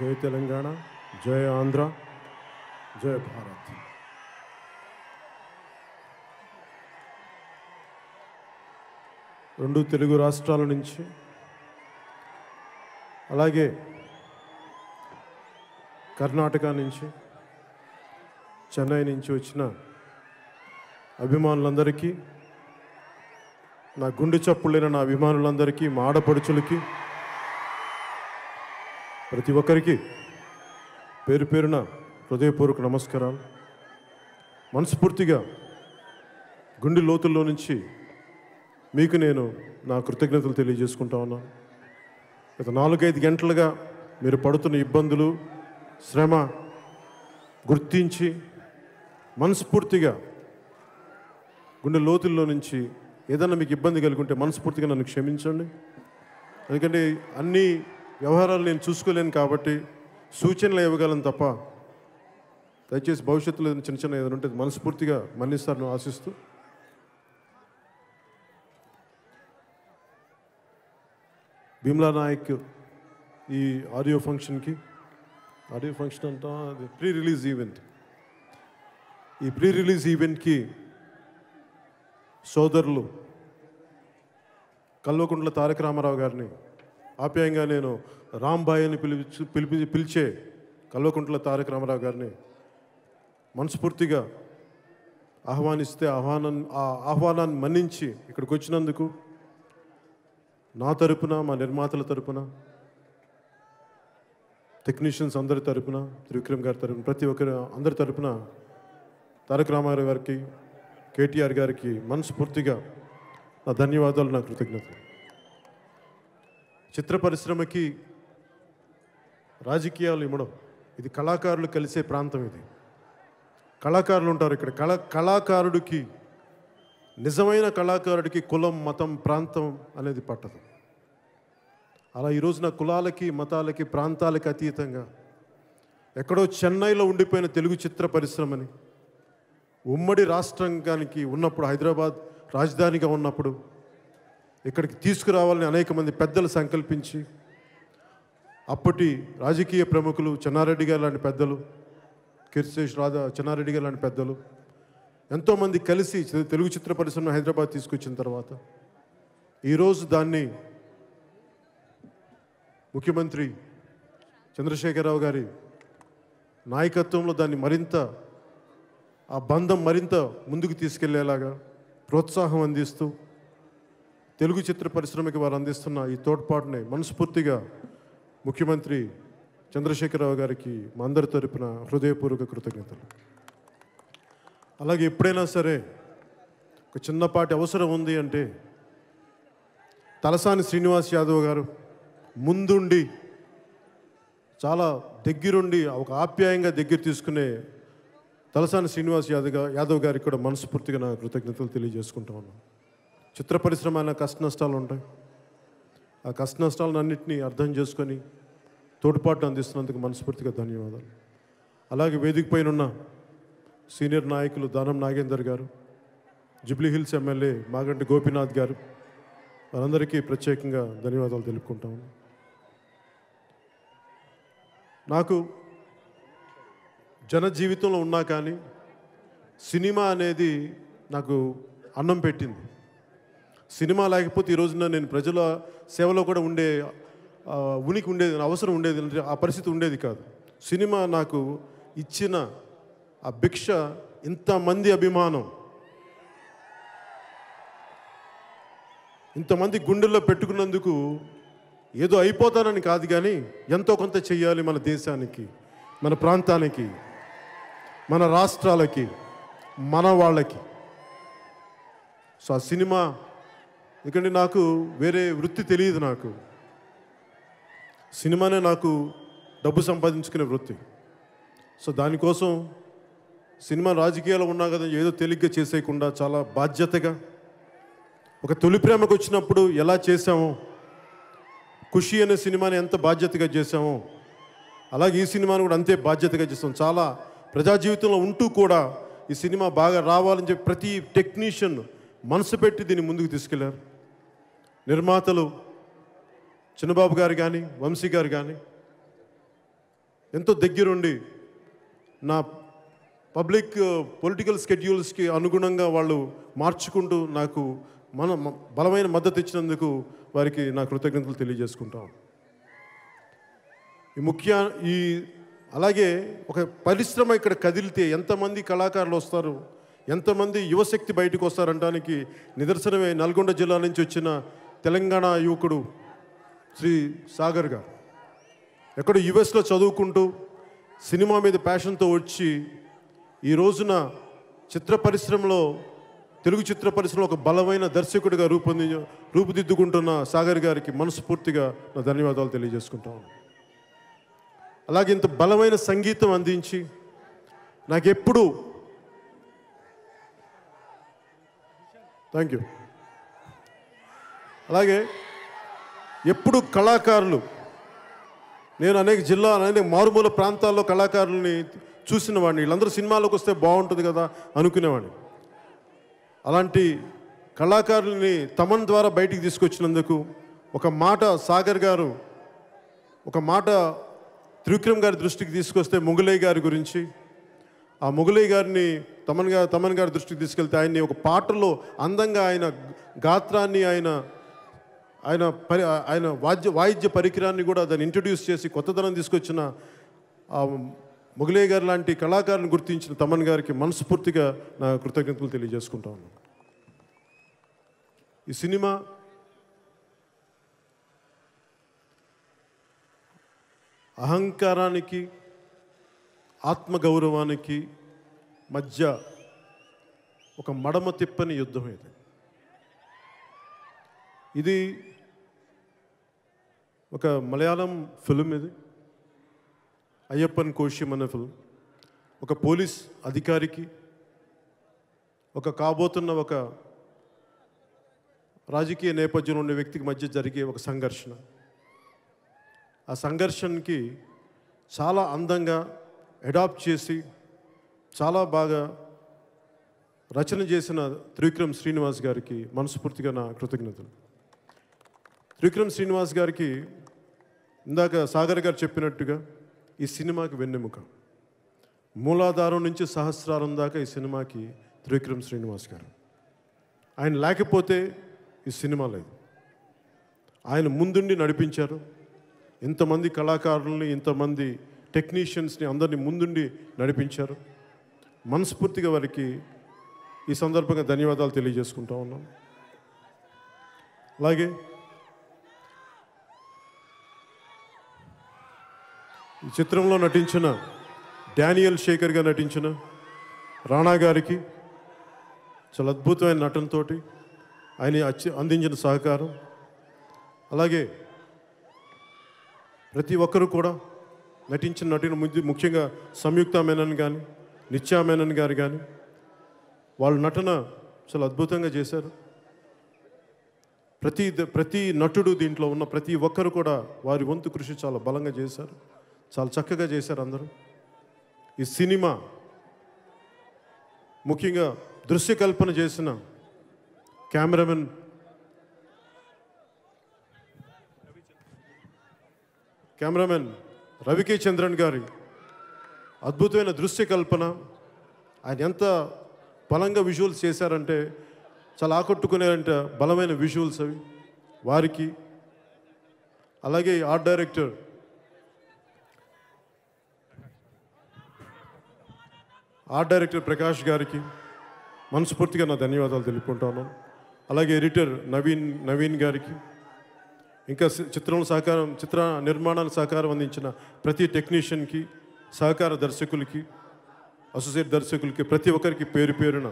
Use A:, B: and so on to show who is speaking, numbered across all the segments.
A: జయ తెలంగాణ జయ ఆంధ్ర జయ భారత్ రెండు తెలుగు రాష్ట్రాల నుంచి అలాగే కర్ణాటక నుంచి చెన్నై నుంచి వచ్చిన అభిమానులందరికీ నా గుండె లేని నా అభిమానులందరికీ మా ఆడపడుచులకి ప్రతి ఒక్కరికి పేరు పేరున హృదయపూర్వక నమస్కారాలు మనస్ఫూర్తిగా గుండె లోతుల్లో నుంచి మీకు నేను నా కృతజ్ఞతలు తెలియజేసుకుంటా ఉన్నాను గత నాలుగైదు గంటలుగా మీరు పడుతున్న ఇబ్బందులు శ్రమ గుర్తించి మనస్ఫూర్తిగా గుండె లోతుల్లో నుంచి ఏదైనా మీకు ఇబ్బంది కలిగి ఉంటే మనస్ఫూర్తిగా నన్ను క్షమించండి ఎందుకంటే అన్ని వ్యవహారాలు నేను చూసుకోలేను కాబట్టి సూచనలు ఇవ్వగలను తప్ప దయచేసి భవిష్యత్తులో చిన్న చిన్న ఏదైనా ఉంటే మనస్ఫూర్తిగా మన్నిస్తారని ఆశిస్తూ విమలా నాయక్ ఈ ఆడియో ఫంక్షన్కి ఆడియో ఫంక్షన్ అంటా అది ప్రీ రిలీజ్ ఈవెంట్ ఈ ప్రీ రిలీజ్ ఈవెంట్కి సోదరులు కల్వకుంట్ల తారక రామారావు గారిని ఆప్యాయంగా నేను రాంబాయ్ అని పిలిపి పిలిచే కల్వకుంట్ల తారక రామారావు గారిని మనస్ఫూర్తిగా ఆహ్వానిస్తే ఆహ్వానం ఆ ఆహ్వానాన్ని మన్నించి ఇక్కడికి వచ్చినందుకు నా తరపున మా నిర్మాతల తరపున టెక్నీషియన్స్ అందరి తరపున త్రివిక్రమ్ గారి తరపున ప్రతి ఒక్కరు అందరి తరపున తారక రామారావు గారికి కేటీఆర్ గారికి మనస్ఫూర్తిగా నా ధన్యవాదాలు నా కృతజ్ఞత చిత్ర పరిశ్రమకి రాజకీయాలు ఇవ్వడం ఇది కళాకారులు కలిసే ప్రాంతం ఇది కళాకారులు ఉంటారు ఇక్కడ కళా కళాకారుడికి నిజమైన కళాకారుడికి కులం మతం ప్రాంతం అనేది పట్టదు అలా ఈ రోజున కులాలకి మతాలకి ప్రాంతాలకి అతీతంగా ఎక్కడో చెన్నైలో ఉండిపోయిన తెలుగు చిత్ర పరిశ్రమని ఉమ్మడి రాష్ట్రానికి ఉన్నప్పుడు హైదరాబాద్ రాజధానిగా ఉన్నప్పుడు ఇక్కడికి తీసుకురావాలని అనేక మంది పెద్దలు సంకల్పించి అప్పటి రాజకీయ ప్రముఖులు చెన్నారెడ్డి గారు లాంటి పెద్దలు కిర్సేష్ రాధా చెన్నారెడ్డి గారు లాంటి పెద్దలు ఎంతోమంది కలిసి తెలుగు చిత్ర పరిశ్రమ హైదరాబాద్ తీసుకొచ్చిన తర్వాత ఈరోజు దాన్ని ముఖ్యమంత్రి చంద్రశేఖరరావు గారి నాయకత్వంలో దాన్ని మరింత ఆ బంధం మరింత ముందుకు తీసుకెళ్లేలాగా ప్రోత్సాహం అందిస్తూ తెలుగు చిత్ర పరిశ్రమకి వారు అందిస్తున్న ఈ తోడ్పాటుని మనస్ఫూర్తిగా ముఖ్యమంత్రి చంద్రశేఖరరావు గారికి మా అందరి తరపున హృదయపూర్వక కృతజ్ఞతలు అలాగే ఎప్పుడైనా సరే ఒక చిన్నపాటి అవసరం ఉంది అంటే తలసాని శ్రీనివాస్ యాదవ్ గారు ముందుండి చాలా దగ్గరుండి ఒక ఆప్యాయంగా దగ్గర తీసుకునే తలసాని శ్రీనివాస్ యాదవ్ యాదవ్ గారికి కూడా మనస్ఫూర్తిగా నా కృతజ్ఞతలు తెలియజేసుకుంటా ఉన్నాను చిత్ర పరిశ్రమ అయినా కష్ట నష్టాలు ఉంటాయి ఆ కష్ట నష్టాలను అన్నింటినీ అర్థం చేసుకొని తోడ్పాటు అందిస్తున్నందుకు మనస్ఫూర్తిగా ధన్యవాదాలు అలాగే వేదిక పైన సీనియర్ నాయకులు దానం నాగేందర్ గారు Jubilee Hills MLA Maganti Gopinath గారు వారందరికీ ప్రత్యేకంగా ధన్యవాదాలు తెలుపుకుంటాము నాకు జన జీవితంలో ఉన్నా కానీ సినిమా అనేది నాకు అన్నం పెట్టింది సినిమా లేకపోతే ఈ రోజున నేను ప్రజల సేవలో కూడా ఉండే ఉనికి ఉండేది అవసరం ఉండేది ఆ పరిస్థితి ఉండేది కాదు సినిమా నాకు ఇచ్చిన ఆ భిక్ష ఇంతమంది అభిమానం ఇంతమంది గుండెల్లో పెట్టుకున్నందుకు ఏదో అయిపోతానని కాదు కానీ ఎంతో కొంత చేయాలి మన దేశానికి మన ప్రాంతానికి మన రాష్ట్రాలకి మన వాళ్ళకి సో ఆ సినిమా ఎందుకంటే నాకు వేరే వృత్తి తెలియదు నాకు సినిమానే నాకు డబ్బు సంపాదించుకునే వృత్తి సో దానికోసం సినిమా రాజకీయాలు ఉన్నా కదా ఏదో తేలిగ్గా చేసేయకుండా చాలా బాధ్యతగా ఒక తొలి ప్రేమకు వచ్చినప్పుడు ఎలా చేసామో ఖుషి అనే సినిమాని ఎంత బాధ్యతగా చేసామో అలాగే ఈ సినిమాని కూడా అంతే బాధ్యతగా చేస్తాం చాలా ప్రజా జీవితంలో ఉంటూ కూడా ఈ సినిమా బాగా రావాలని చెప్పి ప్రతి టెక్నీషియన్ మనసు పెట్టి దీన్ని ముందుకు తీసుకెళ్లారు నిర్మాతలు చిన్నబాబు గారు కానీ వంశీ గారు కానీ ఎంతో దగ్గరుండి నా పబ్లిక్ పొలిటికల్ స్కెడ్యూల్స్కి అనుగుణంగా వాళ్ళు మార్చుకుంటూ నాకు మన బలమైన మద్దతు ఇచ్చినందుకు వారికి నా కృతజ్ఞతలు తెలియజేసుకుంటాం ఈ ముఖ్య ఈ అలాగే ఒక పరిశ్రమ ఇక్కడ కదిలితే ఎంతమంది కళాకారులు వస్తారు ఎంతమంది యువశక్తి బయటకు వస్తారంటానికి నిదర్శనమే నల్గొండ జిల్లా నుంచి వచ్చిన తెలంగాణ యువకుడు శ్రీ సాగర్ గారు ఎక్కడో యుఎస్లో చదువుకుంటూ సినిమా మీద ప్యాషన్తో వచ్చి ఈ రోజున చిత్ర పరిశ్రమలో తెలుగు చిత్ర పరిశ్రమలో ఒక బలమైన దర్శకుడిగా రూపొంది రూపుదిద్దుకుంటున్న సాగర్ గారికి మనస్ఫూర్తిగా నా ధన్యవాదాలు తెలియజేసుకుంటాను అలాగే ఇంత బలమైన సంగీతం అందించి నాకు ఎప్పుడు థ్యాంక్ యూ అలాగే ఎప్పుడు కళాకారులు నేను అనేక జిల్లా అనేక మారుమూల ప్రాంతాల్లో కళాకారుల్ని చూసినవాడిని వీళ్ళందరూ సినిమాలకు వస్తే బాగుంటుంది కదా అనుకునేవాడిని అలాంటి కళాకారుల్ని తమన్ ద్వారా బయటికి తీసుకొచ్చినందుకు ఒక మాట సాగర్ గారు ఒక మాట త్రివిక్రమ్ గారి దృష్టికి తీసుకొస్తే ముగులయ్య గారి గురించి ఆ ముగులయ్య గారిని తమన్ గారు తమన్ గారి దృష్టికి తీసుకెళ్తే ఆయన్ని ఒక పాటలో అందంగా ఆయన గాత్రాన్ని ఆయన ఆయన పరి ఆయన వాద్య వాయిద్య పరికరాన్ని కూడా దాన్ని ఇంట్రడ్యూస్ చేసి కొత్తదనం తీసుకొచ్చిన మొగలే గారు లాంటి కళాకారుని గుర్తించిన తమన్ గారికి మనస్ఫూర్తిగా నా కృతజ్ఞతలు తెలియజేసుకుంటా ఉన్నాను ఈ సినిమా అహంకారానికి ఆత్మగౌరవానికి మధ్య ఒక మడమ తిప్పని యుద్ధం ఇది ఇది ఒక మలయాళం ఫిలిం ఇది అయ్యప్పన్ కోశ్యం అనే ఫిల్మ్ ఒక పోలీస్ అధికారికి ఒక కాబోతున్న ఒక రాజకీయ నేపథ్యంలో ఉండే వ్యక్తికి మధ్య జరిగే ఒక సంఘర్షణ ఆ సంఘర్షణకి చాలా అందంగా అడాప్ట్ చేసి చాలా బాగా రచన చేసిన త్రివిక్రమ్ శ్రీనివాస్ గారికి మనస్ఫూర్తిగా నా కృతజ్ఞతలు త్రివిక్రమ్ శ్రీనివాస్ గారికి ఇందాక సాగర్ గారు చెప్పినట్టుగా ఈ సినిమాకి వెన్నెముక మూలాధారం నుంచి సహస్రారం దాకా ఈ సినిమాకి త్రివిక్రమ్ శ్రీనివాస్ గారు ఆయన లేకపోతే ఈ సినిమా లేదు ఆయన ముందుండి నడిపించారు ఇంతమంది కళాకారుల్ని ఇంతమంది టెక్నీషియన్స్ని అందరినీ ముందుండి నడిపించారు మనస్ఫూర్తిగా వారికి ఈ సందర్భంగా ధన్యవాదాలు తెలియజేసుకుంటా ఉన్నాం అలాగే ఈ చిత్రంలో నటించిన డానియల్ శేఖర్గా నటించిన రాణా గారికి చాలా అద్భుతమైన నటనతో ఆయన అందించిన సహకారం అలాగే ప్రతి ఒక్కరూ కూడా నటించిన నటిన ముఖ్యంగా సంయుక్త మేనన్ కానీ నిత్యా మేనన్ గారు కానీ వాళ్ళ నటన చాలా అద్భుతంగా చేశారు ప్రతి ప్రతి నటుడు దీంట్లో ఉన్న ప్రతి ఒక్కరు కూడా వారి వంతు కృషి చాలా బలంగా చేశారు చాలా చక్కగా చేశారు అందరూ ఈ సినిమా ముఖ్యంగా దృశ్యకల్పన చేసిన కెమెరామెన్ కెమెరామెన్ రవికే చంద్రన్ గారి అద్భుతమైన దృశ్యకల్పన ఆయన ఎంత బలంగా విజువల్స్ చేశారంటే చాలా ఆకట్టుకునేంట బలమైన విజువల్స్ అవి వారికి అలాగే art director art director Prakash గారికి మనస్ఫూర్తిగా నా ధన్యవాదాలు తెలుపుకుంటాను అలాగే ఎడిటర్ నవీన్ నవీన్ గారికి ఇంకా చిత్రం సహకారం చిత్ర నిర్మాణానికి సహకారం అందించిన ప్రతి టెక్నీషియన్కి సహకార దర్శకులకి అసోసియేట్ దర్శకులకి ప్రతి ఒక్కరికి పేరు పేరున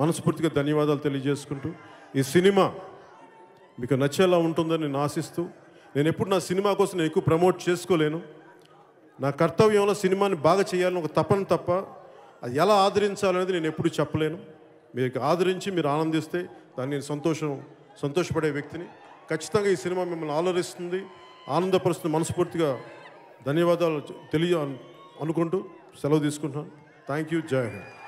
A: మనస్ఫూర్తిగా ధన్యవాదాలు తెలియజేసుకుంటూ ఈ సినిమా మీకు నచ్చేలా ఉంటుందని నేను ఆశిస్తూ నేను ఎప్పుడు నా సినిమా కోసం ఎక్కువ ప్రమోట్ చేసుకోలేను నా కర్తవ్యంలో సినిమాని బాగా చేయాలని ఒక తపన తప్ప అది ఎలా ఆదరించాలనేది నేను ఎప్పుడు చెప్పలేను మీకు ఆదరించి మీరు ఆనందిస్తే దాన్ని నేను సంతోషం సంతోషపడే వ్యక్తిని ఖచ్చితంగా ఈ సినిమా మిమ్మల్ని ఆలరిస్తుంది ఆనందపరుస్తుంది మనస్ఫూర్తిగా ధన్యవాదాలు తెలియ అనుకుంటూ సెలవు తీసుకుంటున్నాను థ్యాంక్ యూ జై హింద్